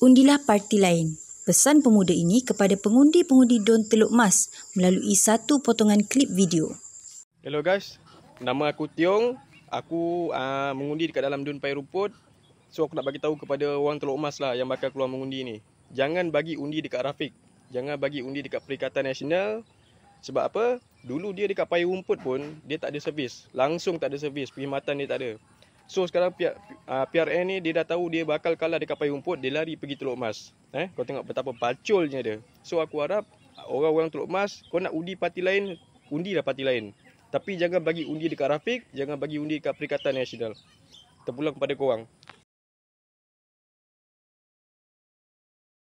undilah parti lain. Pesan pemuda ini kepada pengundi-pengundi Don Teluk Mas melalui satu potongan klip video. Hello guys, nama aku Tiong. Aku uh, mengundi dekat dalam Dun Pai Rumput. So aku nak bagi tahu kepada orang Teluk Mas lah yang bakal keluar mengundi ni. Jangan bagi undi dekat Rafiq. Jangan bagi undi dekat Perikatan Nasional. Sebab apa? Dulu dia dekat Pai Rumput pun dia tak ada servis. Langsung tak ada servis. Perkhidmatan dia tak ada. So sekarang pihak uh, PRN ni dia dah tahu dia bakal kalah dekat payung rumput, dia lari pergi Teluk Mas. Eh, kau tengok betapa baculnya dia. So aku harap orang-orang Teluk Mas, kau nak undi parti lain, undi lah parti lain. Tapi jangan bagi undi dekat Rafiq, jangan bagi undi dekat Perikatan Nasional. Terpulang kepada kau